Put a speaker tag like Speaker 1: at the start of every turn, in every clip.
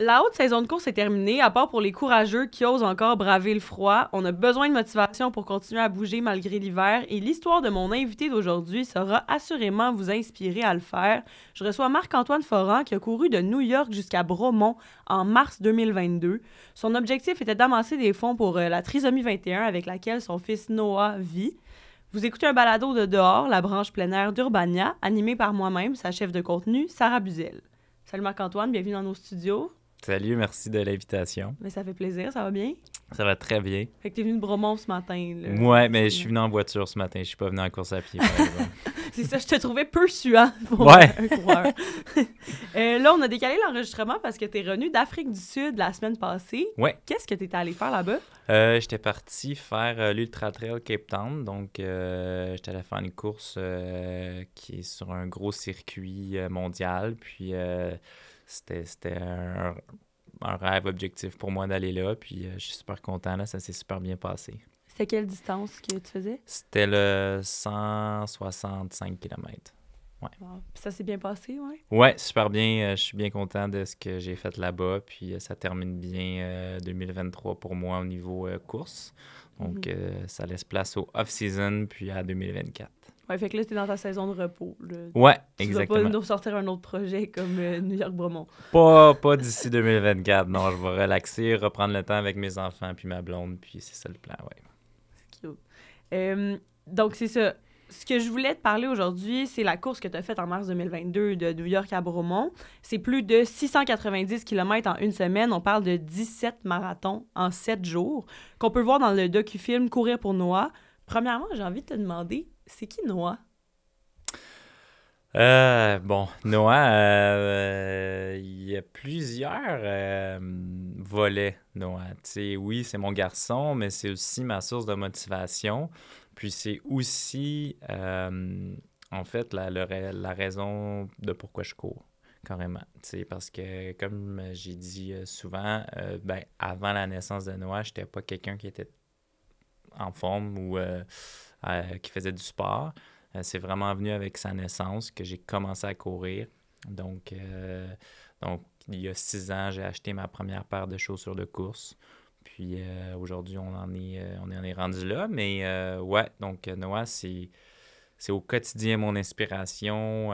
Speaker 1: La haute saison de course est terminée, à part pour les courageux qui osent encore braver le froid. On a besoin de motivation pour continuer à bouger malgré l'hiver et l'histoire de mon invité d'aujourd'hui sera assurément vous inspirer à le faire. Je reçois Marc-Antoine Foran qui a couru de New York jusqu'à Bromont en mars 2022. Son objectif était d'amasser des fonds pour euh, la trisomie 21 avec laquelle son fils Noah vit. Vous écoutez un balado de Dehors, la branche plein air d'Urbania, animé par moi-même, sa chef de contenu, Sarah Buzel. Salut Marc-Antoine, bienvenue dans nos studios.
Speaker 2: Salut, merci de l'invitation.
Speaker 1: Mais ça fait plaisir, ça va bien?
Speaker 2: Ça va très bien.
Speaker 1: Fait que t'es venu de Bromont ce matin. Ouais, mais je suis
Speaker 2: venu en voiture ce matin, je suis pas venu en course à pied.
Speaker 1: c'est ça, je te trouvais peu suant pour ouais. un coureur. Euh, là, on a décalé l'enregistrement parce que t'es revenu d'Afrique du Sud la semaine passée. Ouais. Qu'est-ce que t'étais allé faire là-bas?
Speaker 2: Euh, j'étais parti faire euh, l'Ultra Trail Cape Town, donc j'étais allé faire une course qui est sur un gros circuit mondial, puis c'était un, rêve objectif pour moi d'aller là. Puis euh, je suis super content, là, ça s'est super bien passé.
Speaker 1: C'était quelle distance que tu faisais?
Speaker 2: C'était le 165 km.
Speaker 1: Ouais. Puis ça s'est bien passé, ouais?
Speaker 2: Ouais, super bien. Euh, je suis bien content de ce que j'ai fait là-bas. Puis euh, ça termine bien 2023 pour moi au niveau course. Donc mhm. ça laisse place au off-season puis à 2024.
Speaker 1: Ouais, fait que là, t'es dans ta saison de repos. Ouais, tu exactement. Tu vas pas nous sortir un autre projet comme euh, New York Bromont.
Speaker 2: Pas, pas d'ici 2024, non. Je vais relaxer, reprendre le temps avec mes enfants puis ma blonde, puis c'est ça le plan, ouais.
Speaker 1: Euh, donc, c'est ça. Ce que je voulais te parler aujourd'hui, c'est la course que tu as faite en mars 2022 de New York à Bromont. C'est plus de 690 km en une semaine. On parle de 17 marathons en 7 jours qu'on peut voir dans le docu-film Courir pour Noah. Premièrement, j'ai envie de te demander c'est qui Noah?
Speaker 2: Euh, bon, Noah, euh, il y a plusieurs euh, volets, Noah. oui, c'est mon garçon, mais c'est aussi ma source de motivation. Puis c'est aussi, en fait, la, raison de pourquoi je cours, carrément. sais, parce que, comme j'ai dit souvent, ben, avant la naissance de Noah, j'étais pas quelqu'un qui était en forme ou euh, qui faisait du sport. Euh, c'est vraiment venu avec sa naissance que j'ai commencé à courir. Donc, euh, donc il y a six ans, j'ai acheté ma première paire de chaussures de course. Puis aujourd'hui, on en est, on est rendu là. Mais ouais, donc Noah, c'est, au quotidien mon inspiration.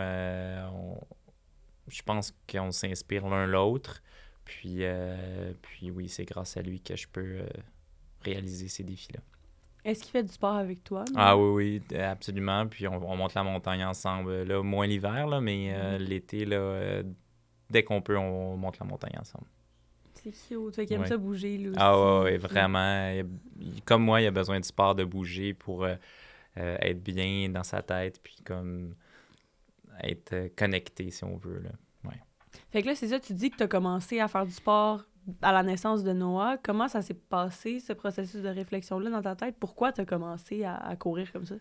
Speaker 2: je pense qu'on s'inspire l'un l'autre. Puis, puis oui, c'est grâce à lui que je peux réaliser ces défis-là.
Speaker 1: Est-ce qu'il fait du sport avec toi? Ah
Speaker 2: oui, oui, absolument. Puis on, monte la montagne ensemble. Euh, là, moins l'hiver, là, mais euh, mm-hmm. l'été, euh, dès qu'on peut, on monte la montagne ensemble.
Speaker 1: C'est cute. Fait qu'il aime ça bouger, lui ah aussi. Ah oui, vraiment.
Speaker 2: comme moi, il a besoin du sport, de bouger pour être bien dans sa tête, puis comme être connecté, si on veut.
Speaker 1: Fait que là, c'est ça, tu dis que tu as commencé à faire du sport à la naissance de Noah, comment ça s'est passé, ce processus de réflexion-là dans ta tête? Pourquoi tu as commencé à, courir comme ça?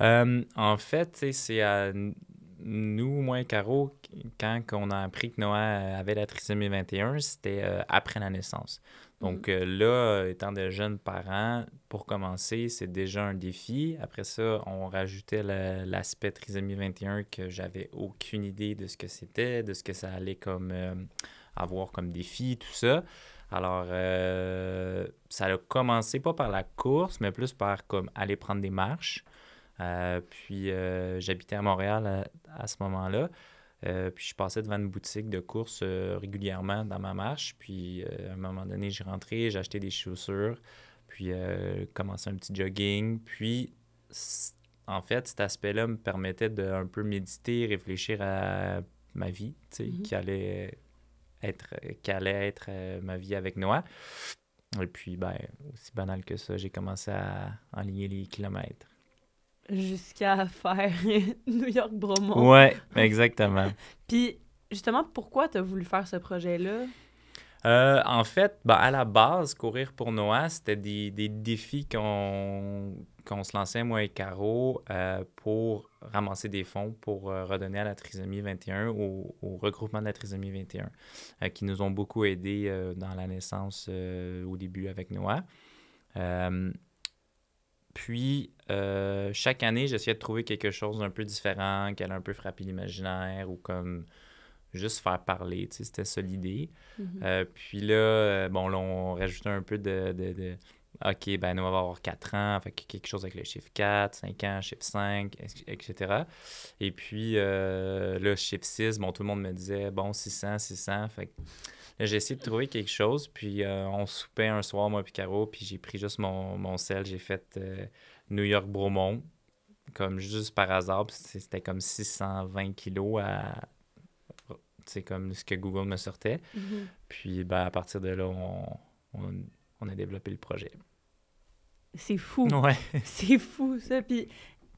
Speaker 2: Euh, en fait, c'est à nous, moi et Caro, quand on a appris que Noah avait la trisomie 21, c'était euh, après la naissance. Donc mm. euh, là, étant de jeunes parents, pour commencer, c'est déjà un défi. Après ça, on rajoutait l'aspect trisomie 21 que j'avais aucune idée de ce que c'était, de ce que ça allait comme avoir comme défi, tout ça. Alors, euh, ça a commencé pas par la course, mais plus par comme aller prendre des marches. Euh, puis euh, j'habitais à Montréal à, ce moment-là. puis je passais devant une boutique de course régulièrement dans ma marche. Puis à un moment donné, j'ai rentré, j'ai acheté des chaussures, puis commencé un petit jogging. Puis en fait, cet aspect-là me permettait d'un peu méditer, réfléchir à ma vie, tu sais, mm-hmm. qui allait euh, qu'allait être euh, ma vie avec Noah. Et puis, ben, aussi banal que ça, j'ai commencé à enligner les kilomètres.
Speaker 1: Jusqu'à faire New York-Bromont. Ouais,
Speaker 2: exactement.
Speaker 1: Puis, justement, pourquoi tu as voulu faire ce projet-là?
Speaker 2: Euh, en fait, ben, à la base, courir pour Noah, c'était des, des, défis qu'on se lançait, moi et Caro, pour ramasser des fonds pour euh, redonner à la trisomie 21, au, au, regroupement de la trisomie 21, euh, qui nous ont beaucoup aidés euh, dans la naissance au début avec Noah. puis, chaque année, j'essayais de trouver quelque chose d'un peu différent, qui allait un peu frapper l'imaginaire ou comme juste faire parler. C'était ça l'idée. Mm-hmm. puis là, bon, là, on rajoutait un peu de OK, ben, on va avoir 4 ans, fait quelque chose avec le chiffre 4, 5 ans, chiffre 5, etc. Et puis, euh, le chiffre 6, bon, tout le monde me disait, bon, 600, 600. Fait j'ai essayé de trouver quelque chose, puis euh, on soupait un soir, moi, Picaro, Caro, puis j'ai pris juste mon, sel, j'ai fait euh, New York-Bromont, comme juste par hasard, c'était comme 620 kilos à, c'est comme ce que Google me sortait. Mm-hmm. Puis ben, à partir de là, on, on, on a développé le projet.
Speaker 1: C'est fou. c'est fou, ça. Puis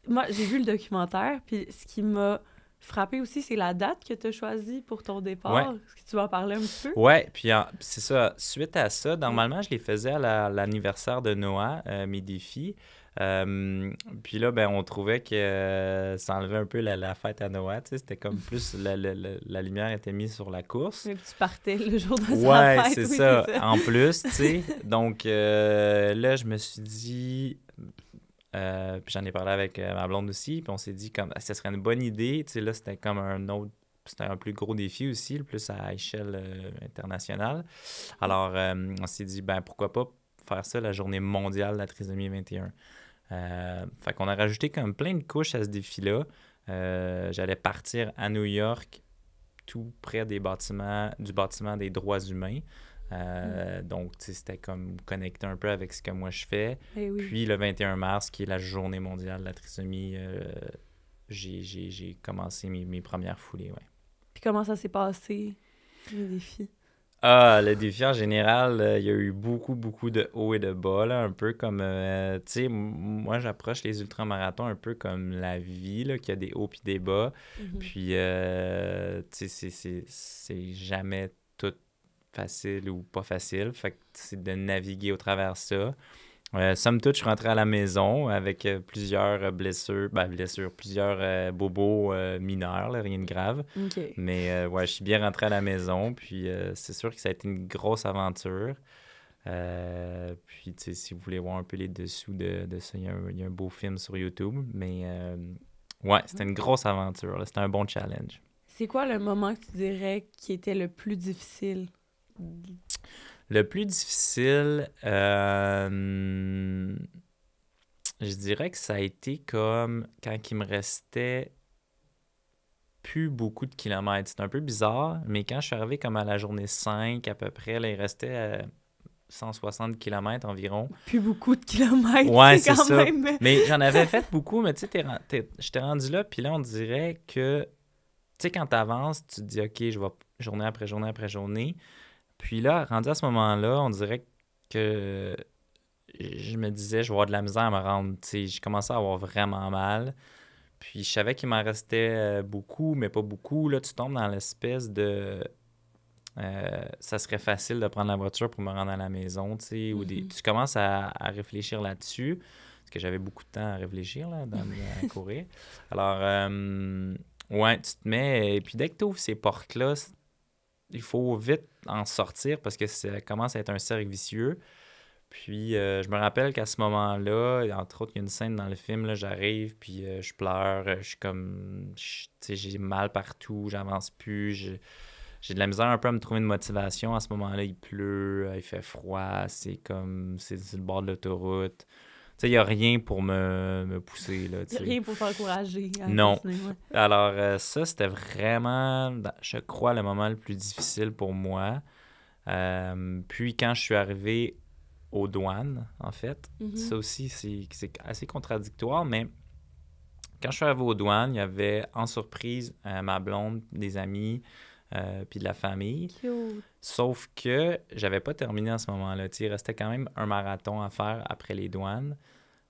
Speaker 1: moi, j'ai vu le documentaire, puis ce qui m'a frappé aussi, c'est la date que tu as choisie pour ton départ. Est-ce que tu vas en parler un peu? Oui, puis
Speaker 2: c'est ça. Suite à ça, normalement, je les faisais à l'anniversaire de Noah, euh, mes défis. Euh, puis là, ben, on trouvait que euh, ça enlevait un peu la, fête à sais, C'était comme plus la, lumière était mise sur la course. tu
Speaker 1: partais le jour de la fête. oui, c'est ça. En plus, tu sais.
Speaker 2: Donc euh, là, je me suis dit. puis j'en ai parlé avec ma blonde aussi. Puis on s'est dit, comme, ah, ce serait une bonne idée. Tu sais, là, c'était comme un autre c'était un plus gros défi aussi, le plus à échelle internationale. Alors, on s'est dit, ben pourquoi pas faire ça la journée mondiale de la trisomie 21. Euh, fait qu'on a rajouté comme plein de couches à ce défi-là. Euh, j'allais partir à New York, tout près des bâtiments, du bâtiment des droits humains. Euh, mm. Donc, c'était comme connecter un peu avec ce que moi je fais. Eh Puis le 21 mars, qui est la journée mondiale de la trisomie, euh, j'ai commencé mes, premières foulées. Ouais.
Speaker 1: Puis comment ça s'est passé, le défi
Speaker 2: ah, le défi en général, euh, il y a eu beaucoup, beaucoup de hauts et de bas, un peu comme, euh, tu sais, moi j'approche les ultramarathons un peu comme la vie, qui a des hauts puis des bas. Mhm. Puis, euh, tu sais, c'est jamais tout facile ou pas facile. Fait que c'est de naviguer au travers ça. Euh, somme toute, je suis rentré à la maison avec euh, plusieurs euh, blessures, ben, blessures, plusieurs bobos mineurs, rien de grave. Mais ouais, je suis bien rentré à la maison, puis c'est sûr que ça a été une grosse aventure. puis, si vous voulez voir un peu les dessous de, de ça, il y, y, a un beau film sur YouTube. Mais ouais, c'était une grosse aventure, c'était un bon challenge.
Speaker 1: C'est quoi le moment que tu dirais qui était le plus difficile
Speaker 2: le plus difficile, euh, je dirais que ça a été comme quand il me restait plus beaucoup de kilomètres. C'est un peu bizarre, mais quand je suis arrivé comme à la journée 5 à peu près, il restait à 160 km environ. Plus
Speaker 1: beaucoup de kilomètres. Ouais, c'est ça. mais j'en avais
Speaker 2: fait beaucoup, mais tu sais, t'ai rendu là, puis là, on dirait que, tu sais, quand tu avances, tu te dis, OK, je vais journée après journée après journée. Puis là, rendu à ce moment-là, on dirait que je me disais, je vais avoir de la misère à me rendre. j'ai commençais à avoir vraiment mal. Puis je savais qu'il m'en restait euh, beaucoup, mais pas beaucoup. Là, tu tombes dans l'espèce de. Euh, ça serait facile de prendre la voiture pour me rendre à la maison, tu ou mm-hmm. tu commences à, réfléchir là-dessus, parce que j'avais beaucoup de temps à réfléchir, là, dans, à courir. Alors, euh, ouais, tu te mets, et puis dès que tu ouvres ces portes-là, il faut vite en sortir parce que ça commence à être un cercle vicieux. Puis euh, je me rappelle qu'à ce moment-là, entre autres, il y a une scène dans le film, j'arrive, puis euh, je pleure, euh, je suis comme, j'ai mal partout, j'avance plus, j'ai de la misère un peu à me trouver une motivation. À ce moment-là, il pleut, il fait froid, c'est comme, c'est le bord de l'autoroute il n'y a rien pour me, me pousser. Là, a rien pour t'encourager. Non. Alors, euh, ça, c'était vraiment, ben, je crois, le moment le plus difficile pour moi. Euh, puis, quand je suis arrivé aux douanes, en fait, mm-hmm. ça aussi, c'est assez contradictoire, mais quand je suis arrivé aux douanes, il y avait en surprise euh, ma blonde, des amis, euh, puis de la famille. Sauf que j'avais pas terminé en ce moment-là. Il restait quand même un marathon à faire après les douanes.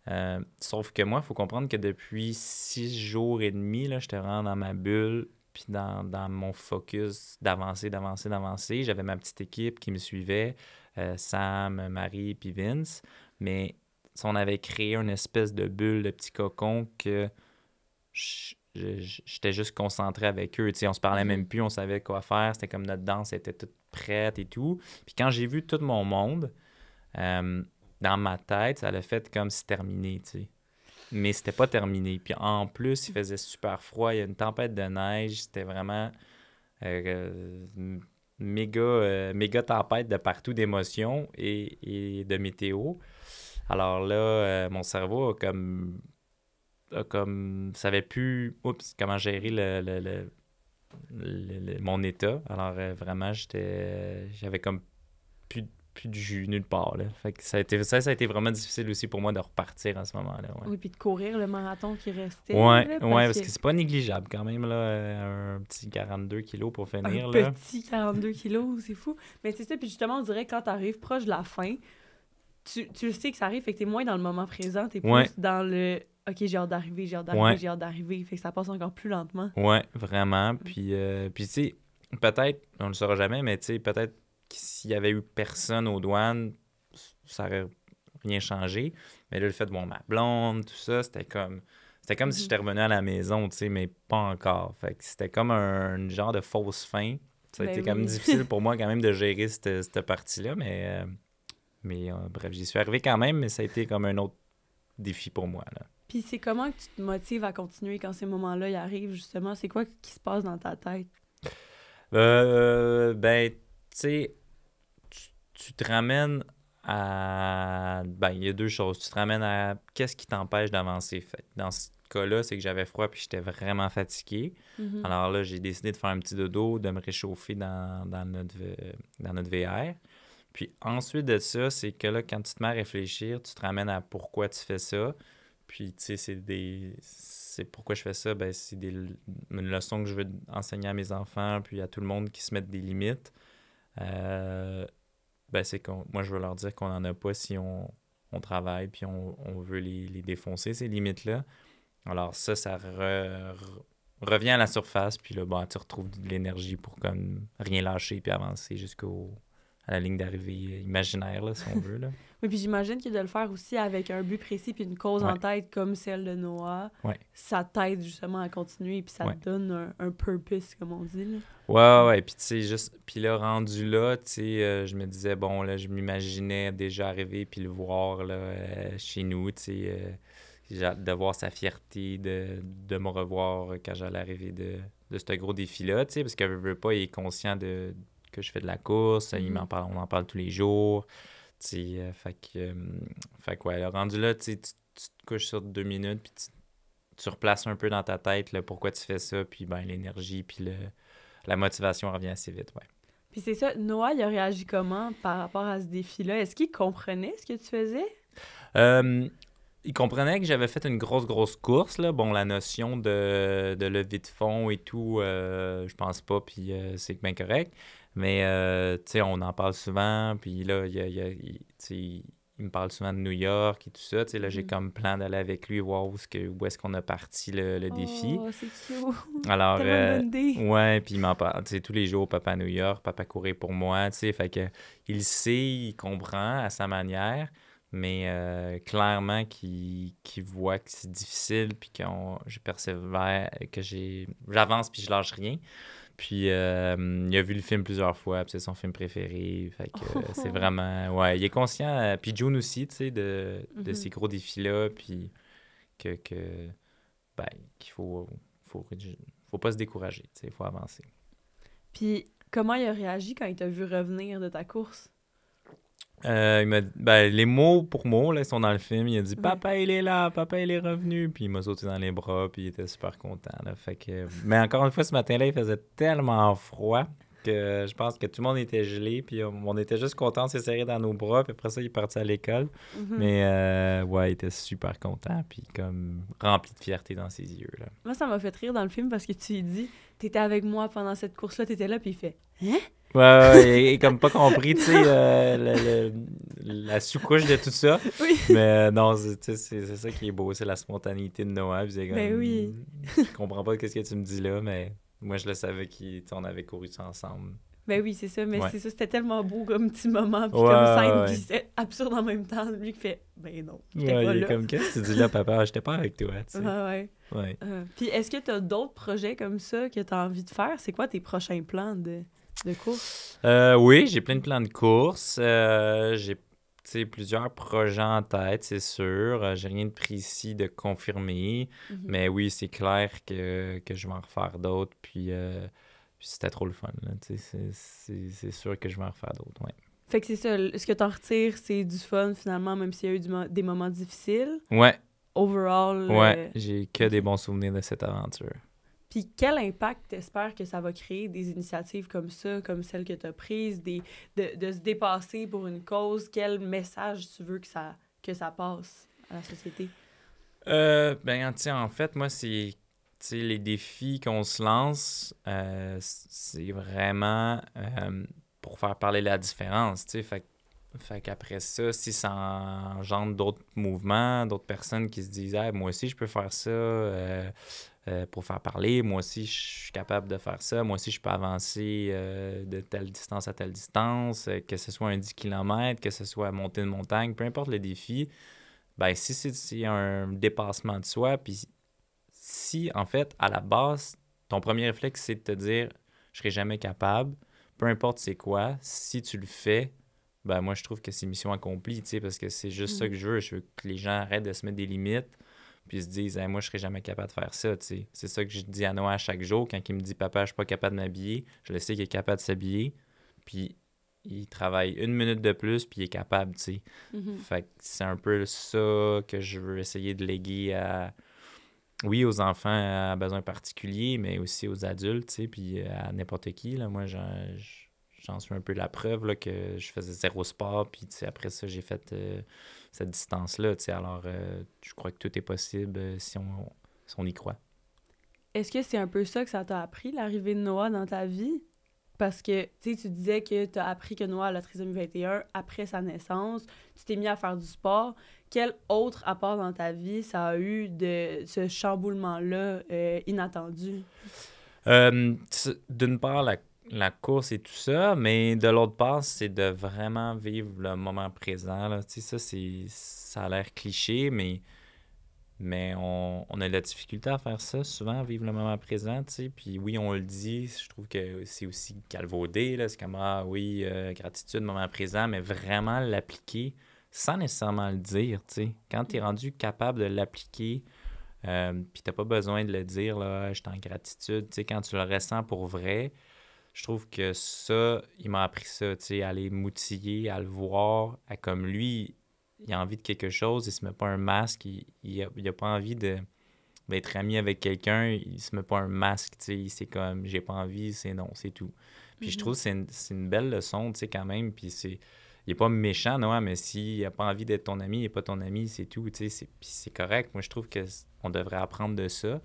Speaker 2: Euh, sauf que moi, il faut comprendre que depuis six jours et demi, j'étais vraiment dans ma bulle, puis dans, mon focus d'avancer, d'avancer, d'avancer. J'avais ma petite équipe qui me suivait, euh, Sam, Marie, puis Vince. Mais on avait créé une espèce de bulle, de petit cocon que j'étais juste concentré avec eux. On on se parlait mhm. même plus, on savait quoi faire. C'était comme notre danse était toute prête et tout. Puis quand j'ai vu tout mon monde, euh, dans ma tête, ça l'a fait comme si terminé, Mais Mais c'était pas terminé. Puis en plus, il faisait super froid, il y a une tempête de neige, c'était vraiment une euh, euh, méga, tempête de partout d'émotions et, et, de météo. Alors là, mon cerveau a comme comme savait plus oups, comment gérer le, mon état. Alors euh, vraiment, j'étais j'avais comme plus, de jus nulle part. Fait ça, a été, ça, a été vraiment difficile aussi pour moi de repartir en ce moment-là.
Speaker 1: Oui, puis de courir le marathon qui restait. Oui, ouais, parce que, c'est
Speaker 2: pas négligeable quand même, là, euh, un petit 42 kilos pour finir. Un
Speaker 1: petit 42 kilos, c'est fou. Mais c'est ça, puis justement, on dirait quand tu arrives proche de la fin, tu, tu sais que ça arrive, fait que t'es moins dans le moment présent, t'es plus dans le OK, j'ai hâte d'arriver, j'ai hâte d'arriver, j'ai hâte d'arriver. Fait que ça passe encore plus lentement. Ouais,
Speaker 2: vraiment. Mm. Puis, euh, puis tu sais, peut-être, on le saura jamais, mais tu sais, peut-être s'il y avait eu personne aux douanes, ça aurait rien changé. Mais le fait de voir ma blonde, tout ça, c'était comme. C'était comme si mm-hmm. j'étais revenu à la maison, tu sais, mais pas encore. Fait que c'était comme un, genre de fausse fin. Ça a ben été comme difficile pour moi quand même de gérer cette, partie-là, mais. Euh, mais euh, bref, j'y suis arrivé quand même, mais ça a été comme un autre défi pour moi. Là.
Speaker 1: Puis c'est comment que tu te motives à continuer quand ces moments-là y arrivent, justement? C'est quoi qui se passe dans ta tête?
Speaker 2: Euh, ben, tu sais, tu te ramènes à... Ben, il y a deux choses. Tu te ramènes à qu'est-ce qui t'empêche d'avancer. dans ce cas-là, c'est que j'avais froid puis j'étais vraiment fatigué. Mm-hmm. Alors là, j'ai décidé de faire un petit dodo, de me réchauffer dans, dans notre euh, VR. Puis ensuite de ça, c'est que là, quand tu te mets à réfléchir, tu te ramènes à pourquoi tu fais ça. Puis, tu sais, c'est des. C'est pourquoi je fais ça. Ben, c'est des... une leçon que je veux enseigner à mes enfants, puis à tout le monde qui se mettent des limites. Euh, ben, c'est qu'on. Moi, je veux leur dire qu'on n'en a pas si on, travaille, puis on, veut les... défoncer, ces limites-là. Alors, ça, ça revient à la surface, puis là, ben, tu retrouves de l'énergie pour comme rien lâcher, puis avancer jusqu'au la ligne d'arrivée imaginaire, là, si on veut. Là.
Speaker 1: oui, puis j'imagine que de le faire aussi avec un but précis puis une cause en tête comme celle de Noah, ça t'aide justement à continuer puis ça te donne un, purpose, comme on dit. Là.
Speaker 2: Ouais, ouais, puis tu juste, puis là, rendu là, tu sais, euh, je me disais, bon, là, je m'imaginais déjà arriver puis le voir là, euh, chez nous, tu sais. Euh, de voir sa fierté, de, de me revoir quand j'allais arriver de, ce gros défi-là, tu sais, parce qu'elle veut pas, il est conscient de, je fais de la course. Mm-hmm. on en parle tous les jours. Euh, fait que, euh, fait que, ouais, rendu là, tu, te couches sur deux minutes, puis tu, tu, replaces un peu dans ta tête pourquoi tu fais ça, puis ben, l'énergie, puis la motivation revient assez vite, ouais.
Speaker 1: Puis c'est ça, Noah, il a réagi comment par rapport à ce défi-là? Est-ce qu'il comprenait ce que tu
Speaker 2: faisais? il comprenait que j'avais fait une grosse, grosse course. Là. Bon, la notion de, de levée de fond et tout, euh, je pense pas, puis euh, c'est bien correct. Mais, euh, on en parle souvent. Puis là, il, me parle souvent de New York et tout ça. Tu là, j'ai mm. comme plan d'aller avec lui voir où est-ce, qu'on a parti le, défi. Oh, c'est cute. Alors, euh, ouais, puis il m'en parle. tous les jours, papa New York, papa courait pour moi. Tu fait que il sait, il comprend à sa manière. Mais euh, clairement, qu'il, voit que c'est difficile, puis que je persévère, que j'ai, j'avance, puis je lâche rien. Puis euh, il a vu le film plusieurs fois, puis c'est son film préféré. Fait que euh, c'est oh. vraiment. Ouais, il est conscient. Euh, puis June aussi, tu sais, de, mhm. ces gros défis-là, puis que. ben, qu'il faut, faut, faut pas se décourager, tu sais, il faut avancer.
Speaker 1: Puis comment il a réagi quand il t'a vu revenir de ta course?
Speaker 2: Euh, ben, les mots pour mots, là, sont dans le film. Il a dit Papa, il est là, papa, il est revenu. Puis il m'a sauté dans les bras, puis il était super content. fait que... Mais encore une fois, ce matin-là, il faisait tellement froid que je pense que tout le monde était gelé, puis on était juste content de se serrer dans nos bras, puis après ça, il est parti à l'école. Mm-hmm. Mais euh, ouais, il était super content, puis comme rempli de fierté dans ses yeux.
Speaker 1: Moi, ça m'a fait rire dans le film parce que tu lui dis T'étais avec moi pendant cette course-là, t'étais là, puis il fait Hein Ouais, ouais et, comme pas compris, tu sais,
Speaker 2: euh, la sous-couche de tout ça. Oui. Mais euh, non, c'est ça qui est beau, c'est la spontanéité de Noah. Comme, ben oui. Hmm, je comprends pas quest ce que tu me dis là, mais moi, je le savais qu'on avait couru ça ensemble.
Speaker 1: Ben oui, c'est ça, mais c'est ça, c'était tellement beau comme petit moment, puis comme scène, puis c'est absurde en même temps. Lui qui fait, ben non, j'étais pas comme, qu'est-ce que tu dis là,
Speaker 2: papa? J'étais pas avec toi, tu sais. Ouais, ouais.
Speaker 1: Euh, puis est-ce que tu as d'autres projets comme ça que tu as envie de faire? C'est quoi tes prochains plans de... De course?
Speaker 2: Euh, oui, j'ai plein de plans de courses. Euh, j'ai plusieurs projets en tête, c'est sûr. Euh, j'ai rien de précis de confirmé. Mhm. Mais oui, c'est clair que, je vais en refaire d'autres. Puis, c'était trop le fun. C'est sûr que je vais en refaire d'autres.
Speaker 1: Fait que c'est ça. Ce que tu en retires, c'est du fun finalement, même s'il y a eu des moments difficiles. Ouais. Overall.
Speaker 2: j'ai que des bons souvenirs de cette aventure.
Speaker 1: Puis quel impact espères que ça va créer des initiatives comme ça, comme celle que tu as prise, des, de, se dépasser pour une cause? Quel message tu veux que ça, que ça passe à la société?
Speaker 2: Euh, ben, en fait, moi, c'est les défis qu'on se lance, euh, c'est vraiment euh, pour faire parler la différence. tu Fait fait qu'après ça, si ça engendre d'autres mouvements, d'autres personnes qui se disent moi aussi je peux faire ça euh, euh, pour faire parler, moi aussi je suis capable de faire ça, moi aussi je peux avancer euh, de telle distance à telle distance, que ce soit un 10 km, que ce soit monter une montagne, peu importe le défi, ben si c'est un dépassement de soi, puis si en fait à la base, ton premier réflexe c'est de te dire je serai jamais capable, peu importe c'est quoi, si tu le fais, ben moi je trouve que c'est mission accomplie, parce que c'est juste ça mm. que je veux. Je veux que les gens arrêtent de se mettre des limites puis se disent moi je serais jamais capable de faire ça tu c'est ça que je dis à Noah à chaque jour quand il me dit papa je suis pas capable de m'habiller je le sais qu'il est capable de s'habiller puis il travaille une minute de plus puis il est capable tu sais mm-hmm. fait c'est un peu ça que je veux essayer de léguer à oui aux enfants à besoins particuliers mais aussi aux adultes tu sais puis à n'importe qui là moi je j'en suis un peu la preuve là, que je faisais zéro sport, puis après ça, j'ai fait euh, cette distance-là. Alors, euh, je crois que tout est possible euh, si, on, y croit.
Speaker 1: Est-ce que c'est un peu ça que ça t'a appris, l'arrivée de Noah dans ta vie? Parce que tu disais que tu as appris que Noah a la trisomie 21 après sa naissance, tu t'es mis à faire du sport. Quel autre apport dans ta vie ça a eu de ce chamboulement-là inattendu?
Speaker 2: D'une part, la la course et tout ça, mais de l'autre part, c'est de vraiment vivre le moment présent. Là. ça, ça a l'air cliché, mais, mais on, a de la difficulté à faire ça, souvent, vivre le moment présent. Puis oui, on le dit, je trouve que c'est aussi calvaudé. C'est comme, ah oui, euh, gratitude, moment présent, mais vraiment l'appliquer sans nécessairement le dire. Quand tu es rendu capable de l'appliquer, puis euh, puis t'as pas besoin de le dire, je suis en gratitude. quand tu le ressens pour vrai, je trouve que ça, il m'a appris ça, tu sais, à aller m'outiller, à le voir, à comme lui, il a envie de quelque chose, il se met pas un masque, il, n'a a, pas envie de d'être ami avec quelqu'un, il se met pas un masque, tu sais, c'est comme, j'ai pas envie, c'est non, c'est tout. Puis je mhm. trouve que c'est une, belle leçon, tu sais, quand même, puis c'est... Il n'est pas méchant, non, hein, mais s'il n'a pas envie d'être ton ami, il n'est pas ton ami, c'est tout. tu sais, c'est correct. Moi, je trouve qu'on devrait apprendre de ça.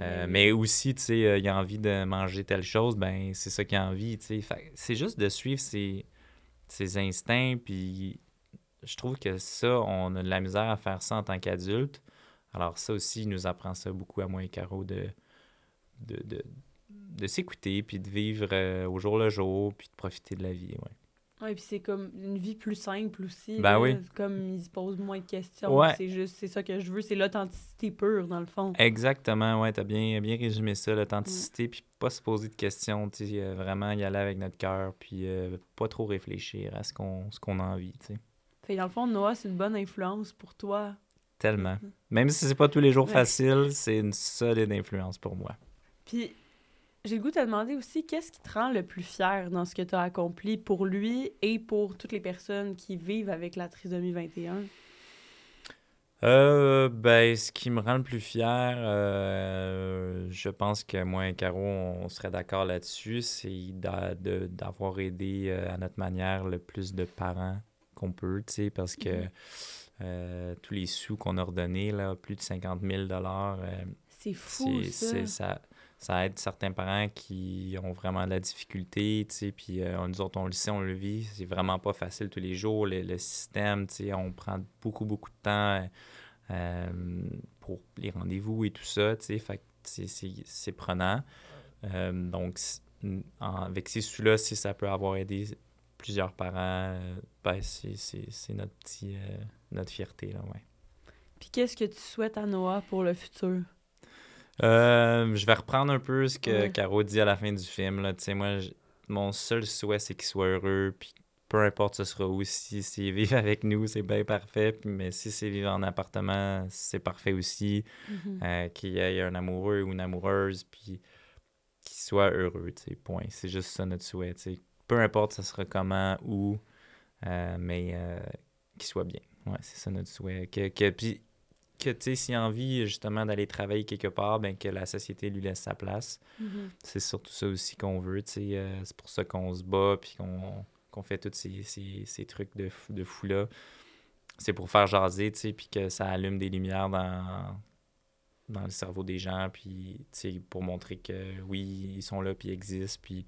Speaker 2: Euh, mais aussi, tu sais, euh, il a envie de manger telle chose, ben c'est ça qu'il a envie, tu sais. C'est juste de suivre ses, instincts, puis je trouve que ça, on a de la misère à faire ça en tant qu'adulte. Alors ça aussi, il nous apprend ça beaucoup à moi et Caro de, de, s'écouter, puis de vivre euh, au jour le jour, puis de profiter de la vie,
Speaker 1: et puis c'est comme une vie plus simple aussi. Ben oui. Comme ils se posent moins de questions. C'est juste, c'est ça que je veux, c'est l'authenticité pure, dans le fond.
Speaker 2: Exactement, ouais, t'as bien, bien résumé ça, l'authenticité, puis pas se poser de questions, tu sais, euh, vraiment y aller avec notre cœur, puis euh, pas trop réfléchir à ce qu'on, ce a envie, tu sais.
Speaker 1: Fait dans le fond, Noah, c'est une bonne influence pour toi.
Speaker 2: Tellement. Mm-hmm. Même si c'est pas tous les jours facile, c'est une solide influence pour moi.
Speaker 1: Puis j'ai le goût de te demander aussi, qu'est-ce qui te rend le plus fier dans ce que tu as accompli pour lui et pour toutes les personnes qui vivent avec la trisomie 21?
Speaker 2: Euh, ben, ce qui me rend le plus fier, euh, je pense que moi et Caro, on serait d'accord là-dessus, c'est d'avoir aidé euh, à notre manière le plus de parents qu'on peut, tu sais, parce que mm-hmm. tous les sous qu'on a redonnés, là, plus de 50 000
Speaker 1: C'est fou, ça. ça
Speaker 2: ça aide certains parents qui ont vraiment de la difficulté, tu sais, puis euh, nous autres, on le sait, on le vit, c'est vraiment pas facile tous les jours, le, système, tu sais, on prend beaucoup, beaucoup de temps euh, euh, pour les rendez-vous et tout ça, tu sais, fait c'est prenant. donc, avec ces sous-là, si ça peut avoir aidé plusieurs parents, ben, c'est notre petit, notre fierté, là, ouais.
Speaker 1: Puis qu'est-ce que tu souhaites à Noah pour le futur?
Speaker 2: Euh, je vais reprendre un peu ce que Caro dit à la fin du film. Là. moi, mon seul souhait, c'est qu'il soit heureux. Puis peu importe ce sera où, si c'est vivre avec nous, c'est bien parfait. mais si c'est vivre en appartement, c'est parfait aussi. Mm-hmm. Euh, qu'il y ait un amoureux ou une amoureuse, puis qu'il soit heureux. sais, point. C'est juste ça notre souhait. sais, Peu importe ce sera comment, où, euh, mais qu'il soit bien. Ouais, c'est ça notre souhait. Que, que, puis que s'il a envie justement d'aller travailler quelque part, ben, que la société lui laisse sa place. Mhm. C'est surtout ça aussi qu'on veut. Euh, c'est pour ça qu'on se bat puis qu'on fait tous ces, trucs de fou, de fou là. C'est pour faire jaser, puis que ça allume des lumières dans, dans le cerveau des gens, puis pour montrer que oui, ils sont là, puis ils existent, puis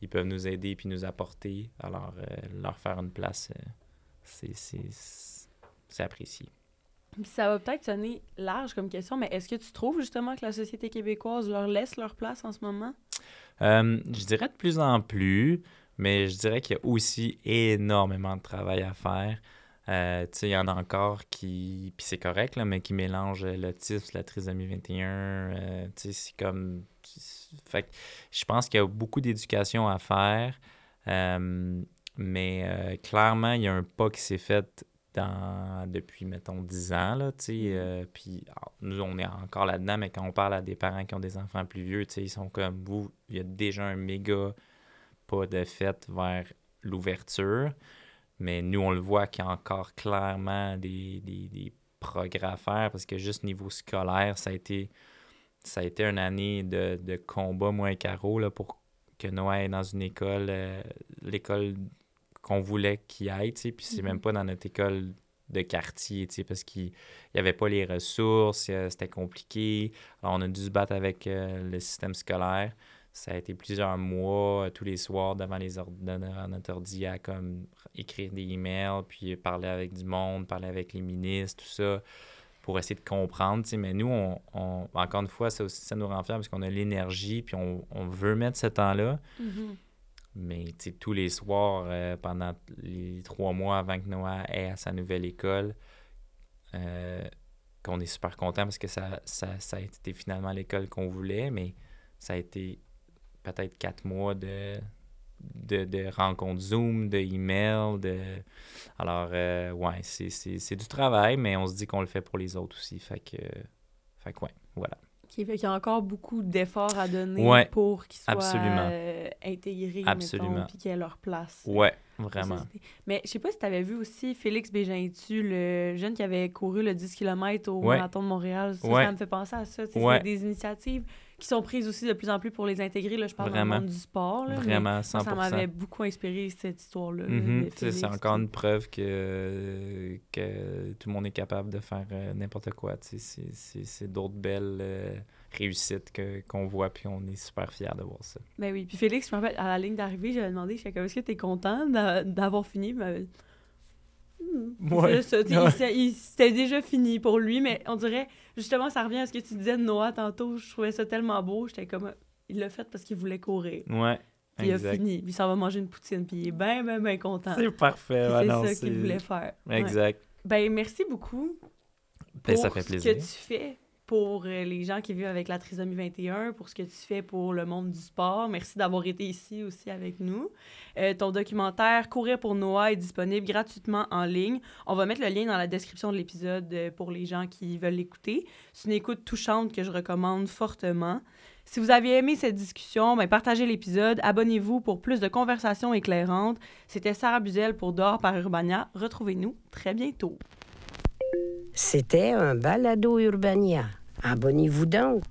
Speaker 2: ils peuvent nous aider, puis nous apporter. Alors, euh, leur faire une place, euh, c'est apprécié
Speaker 1: ça va peut-être sonner large comme question, mais est-ce que tu trouves justement que la société québécoise leur laisse leur place en ce moment?
Speaker 2: Euh, je dirais de plus en plus, mais je dirais qu'il y a aussi énormément de travail à faire. Euh, il y en a encore qui, puis c'est correct, là, mais qui mélangent l'autisme, la trisomie 21. Euh, sais, c'est comme. Fait que je pense qu'il y a beaucoup d'éducation à faire, euh, mais clairement, il y a un pas qui s'est fait depuis, mettons, 10 ans. Là, sais. Mm-hmm. Euh, puis ah, nous, on est encore là-dedans, mais quand on parle à des parents qui ont des enfants plus vieux, tu sais, ils sont comme vous, il y a déjà un méga pas de fait vers l'ouverture. Mais nous, on le voit qu'il y a encore clairement des, des, progrès à faire parce que juste niveau scolaire, ça a été, ça a été une année de, combat, moins carreau, là, pour que Noël, dans une école, euh, l'école qu'on voulait tu sais, puis c'est même mhm. pas dans notre école de quartier, parce qu'il n'y avait pas les ressources, euh, c'était compliqué. Alors, on a dû se battre avec euh, le système scolaire. Ça a été plusieurs mois, euh, tous les soirs, devant, les ordinateurs, à comme, écrire des emails, puis parler avec du monde, parler avec les ministres, tout ça, pour essayer de comprendre. Mais nous, on, encore une fois, ça aussi, ça nous renferme parce qu'on a l'énergie, puis on, veut mettre ce temps-là. Mhm. Mais tous les soirs, euh, pendant les trois mois avant que Noah ait à sa nouvelle école, euh, qu'on est super content parce que ça, ça, ça a été finalement l'école qu'on voulait, mais ça a été peut-être quatre mois de, de, de, rencontres Zoom, de email, de... Alors, euh, ouais, c'est du travail, mais on se dit qu'on le fait pour les autres aussi. Fait que, fait ouais, voilà.
Speaker 1: Il y a encore beaucoup d'efforts à donner pour qu'ils soient euh, intégrés, et qu'ils aient leur place. Ouais, vraiment. Mais je sais pas si tu avais vu aussi Félix Béjaintu, le jeune qui avait couru le 10 km au marathon de Montréal. Ça, me fait penser à ça. C'est des initiatives qui sont prises aussi de plus en plus pour les intégrer. Là, je parle Vraiment. du sport. Là, Vraiment, 100%. ça m'avait beaucoup inspiré cette histoire-là. Mm-hmm. C'est encore une
Speaker 2: preuve que, que tout le monde est capable de faire euh, n'importe quoi. C'est d'autres belles euh, réussites qu'on voit, puis on est super fiers de voir ça.
Speaker 1: Ben oui, puis Félix, je me rappelle, à la ligne d'arrivée, j'avais demandé, est-ce que tu es content d'avoir fini? Mais...
Speaker 2: Hmm,
Speaker 1: C'était déjà fini pour lui, mais on dirait justement, ça revient à ce que tu disais de Noah tantôt. Je trouvais ça tellement beau. J'étais comme, il l'a fait parce qu'il voulait courir. Ouais. Puis il a fini. Puis s'en va manger une poutine. Puis il est bien, bien, bien content. C'est parfait. c'est ça qu'il voulait faire. Exact. Ben, merci beaucoup.
Speaker 2: Ben, ça fait plaisir. ce
Speaker 1: que tu fais pour euh, les gens qui vivent avec la trisomie 21, pour ce que tu fais pour le monde du sport. Merci d'avoir été ici aussi avec nous. Euh, ton documentaire Courir pour Noah est disponible gratuitement en ligne. On va mettre le lien dans la description de l'épisode euh, pour les gens qui veulent l'écouter. C'est une écoute touchante que je recommande fortement. Si vous avez aimé cette discussion, ben, partagez l'épisode, abonnez-vous pour plus de conversations éclairantes. C'était Sarah Buzel pour Dehors par Urbania. Retrouvez-nous très bientôt.
Speaker 2: C'était un balado Urbania Abonnez-vous donc!